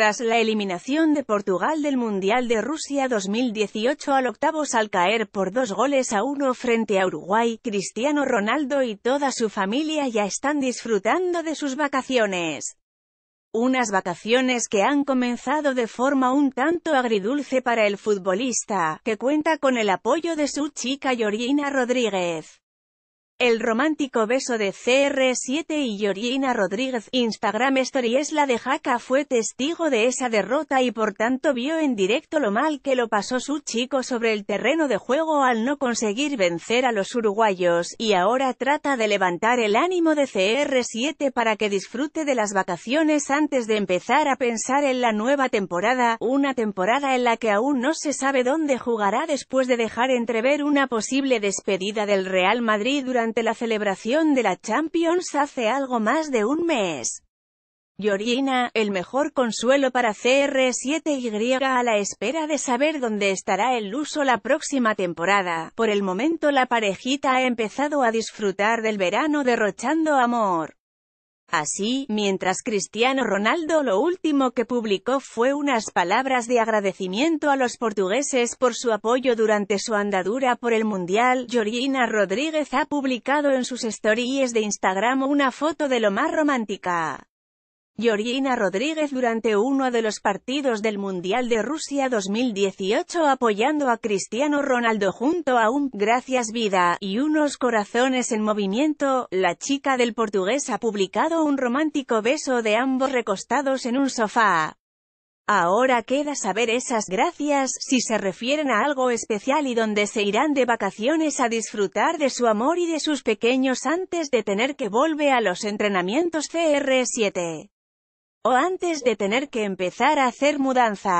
Tras la eliminación de Portugal del Mundial de Rusia 2018 al octavos al caer por dos goles a uno frente a Uruguay, Cristiano Ronaldo y toda su familia ya están disfrutando de sus vacaciones. Unas vacaciones que han comenzado de forma un tanto agridulce para el futbolista, que cuenta con el apoyo de su chica Georgina Rodríguez. El romántico beso de CR7 y Georgina Rodríguez, Instagram Story es la de Jaca fue testigo de esa derrota y por tanto vio en directo lo mal que lo pasó su chico sobre el terreno de juego al no conseguir vencer a los uruguayos, y ahora trata de levantar el ánimo de CR7 para que disfrute de las vacaciones antes de empezar a pensar en la nueva temporada, una temporada en la que aún no se sabe dónde jugará después de dejar entrever una posible despedida del Real Madrid durante la celebración de la Champions hace algo más de un mes. Yorina, el mejor consuelo para CR7Y a la espera de saber dónde estará el luso la próxima temporada. Por el momento la parejita ha empezado a disfrutar del verano derrochando amor. Así, mientras Cristiano Ronaldo lo último que publicó fue unas palabras de agradecimiento a los portugueses por su apoyo durante su andadura por el Mundial, Georgina Rodríguez ha publicado en sus stories de Instagram una foto de lo más romántica Yorina Rodríguez durante uno de los partidos del Mundial de Rusia 2018 apoyando a Cristiano Ronaldo junto a un «Gracias vida» y unos corazones en movimiento, la chica del portugués ha publicado un romántico beso de ambos recostados en un sofá. Ahora queda saber esas gracias, si se refieren a algo especial y donde se irán de vacaciones a disfrutar de su amor y de sus pequeños antes de tener que volver a los entrenamientos CR7 o antes de tener que empezar a hacer mudanza.